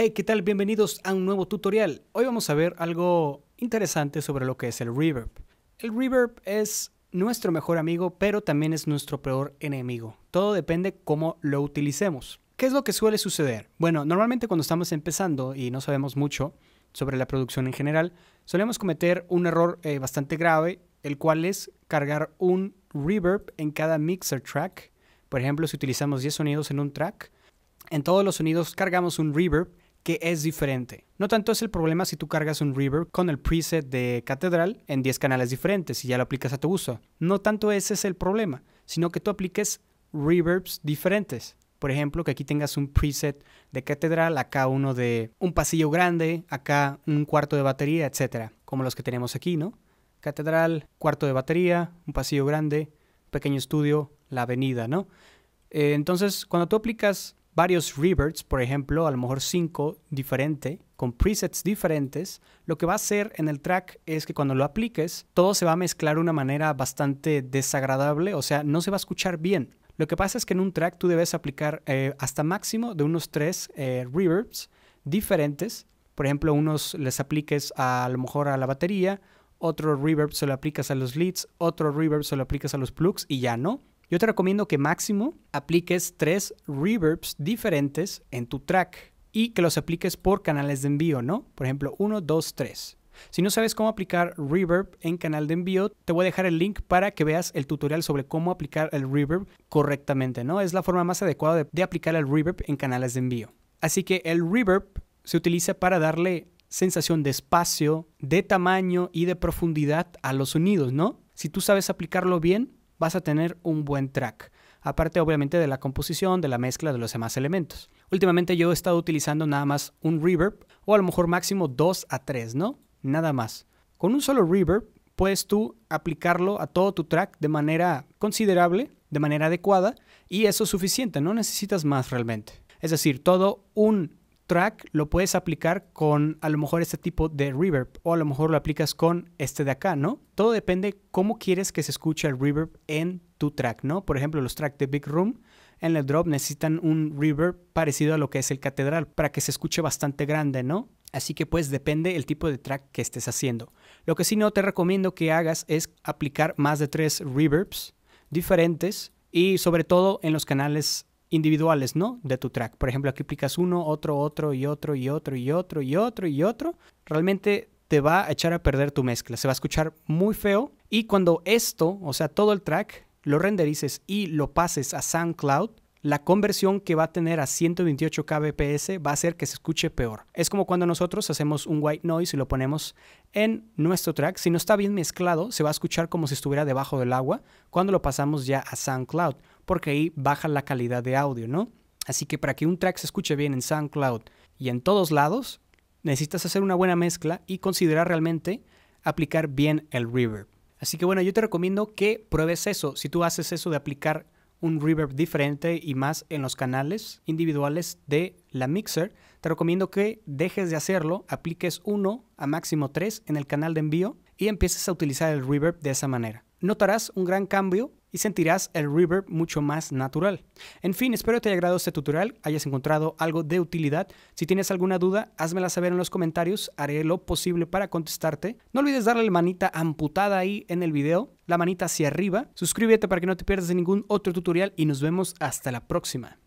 Hey, ¿qué tal? Bienvenidos a un nuevo tutorial. Hoy vamos a ver algo interesante sobre lo que es el reverb. El reverb es nuestro mejor amigo, pero también es nuestro peor enemigo. Todo depende cómo lo utilicemos. ¿Qué es lo que suele suceder? Bueno, normalmente cuando estamos empezando y no sabemos mucho sobre la producción en general, solemos cometer un error eh, bastante grave, el cual es cargar un reverb en cada mixer track. Por ejemplo, si utilizamos 10 sonidos en un track, en todos los sonidos cargamos un reverb que es diferente. No tanto es el problema si tú cargas un reverb con el preset de catedral en 10 canales diferentes y ya lo aplicas a tu uso. No tanto ese es el problema, sino que tú apliques reverbs diferentes. Por ejemplo, que aquí tengas un preset de catedral, acá uno de un pasillo grande, acá un cuarto de batería, etcétera, como los que tenemos aquí, ¿no? Catedral, cuarto de batería, un pasillo grande, pequeño estudio, la avenida, ¿no? Eh, entonces, cuando tú aplicas varios reverbs, por ejemplo, a lo mejor cinco diferentes, con presets diferentes, lo que va a hacer en el track es que cuando lo apliques, todo se va a mezclar de una manera bastante desagradable, o sea, no se va a escuchar bien. Lo que pasa es que en un track tú debes aplicar eh, hasta máximo de unos tres eh, reverbs diferentes. Por ejemplo, unos les apliques a, a lo mejor a la batería, otro reverb se lo aplicas a los leads, otro reverb se lo aplicas a los plugs y ya no. Yo te recomiendo que máximo apliques tres reverbs diferentes en tu track y que los apliques por canales de envío, ¿no? Por ejemplo, 1, 2, 3. Si no sabes cómo aplicar reverb en canal de envío, te voy a dejar el link para que veas el tutorial sobre cómo aplicar el reverb correctamente, ¿no? Es la forma más adecuada de, de aplicar el reverb en canales de envío. Así que el reverb se utiliza para darle sensación de espacio, de tamaño y de profundidad a los sonidos, ¿no? Si tú sabes aplicarlo bien, vas a tener un buen track. Aparte obviamente de la composición, de la mezcla de los demás elementos. Últimamente yo he estado utilizando nada más un reverb o a lo mejor máximo dos a tres, ¿no? Nada más. Con un solo reverb puedes tú aplicarlo a todo tu track de manera considerable, de manera adecuada, y eso es suficiente, no necesitas más realmente. Es decir, todo un track lo puedes aplicar con a lo mejor este tipo de reverb o a lo mejor lo aplicas con este de acá, ¿no? Todo depende cómo quieres que se escuche el reverb en tu track, ¿no? Por ejemplo, los tracks de Big Room en el drop necesitan un reverb parecido a lo que es el catedral para que se escuche bastante grande, ¿no? Así que pues depende el tipo de track que estés haciendo. Lo que sí no te recomiendo que hagas es aplicar más de tres reverbs diferentes y sobre todo en los canales individuales, ¿no? De tu track. Por ejemplo, aquí aplicas uno, otro, otro y otro y otro y otro y otro y otro. Realmente te va a echar a perder tu mezcla. Se va a escuchar muy feo. Y cuando esto, o sea, todo el track, lo renderices y lo pases a SoundCloud, la conversión que va a tener a 128 kbps va a hacer que se escuche peor. Es como cuando nosotros hacemos un white noise y lo ponemos en nuestro track. Si no está bien mezclado, se va a escuchar como si estuviera debajo del agua cuando lo pasamos ya a SoundCloud porque ahí baja la calidad de audio, ¿no? Así que para que un track se escuche bien en SoundCloud y en todos lados, necesitas hacer una buena mezcla y considerar realmente aplicar bien el reverb. Así que bueno, yo te recomiendo que pruebes eso. Si tú haces eso de aplicar un reverb diferente y más en los canales individuales de la mixer, te recomiendo que dejes de hacerlo, apliques uno a máximo tres en el canal de envío y empieces a utilizar el reverb de esa manera. Notarás un gran cambio y sentirás el reverb mucho más natural. En fin, espero te haya agradado este tutorial, hayas encontrado algo de utilidad. Si tienes alguna duda, házmela saber en los comentarios, haré lo posible para contestarte. No olvides darle la manita amputada ahí en el video, la manita hacia arriba. Suscríbete para que no te pierdas ningún otro tutorial y nos vemos hasta la próxima.